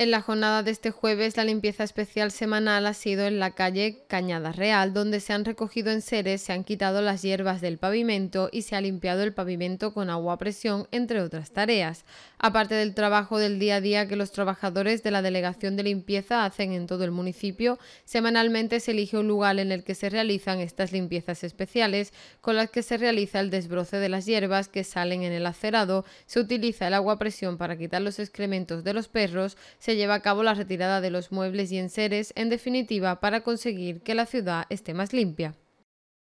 En la jornada de este jueves, la limpieza especial semanal ha sido en la calle Cañada Real, donde se han recogido enseres, se han quitado las hierbas del pavimento y se ha limpiado el pavimento con agua a presión, entre otras tareas. Aparte del trabajo del día a día que los trabajadores de la Delegación de Limpieza hacen en todo el municipio, semanalmente se elige un lugar en el que se realizan estas limpiezas especiales, con las que se realiza el desbroce de las hierbas que salen en el acerado, se utiliza el agua a presión para quitar los excrementos de los perros, se lleva a cabo la retirada de los muebles y enseres, en definitiva, para conseguir que la ciudad esté más limpia.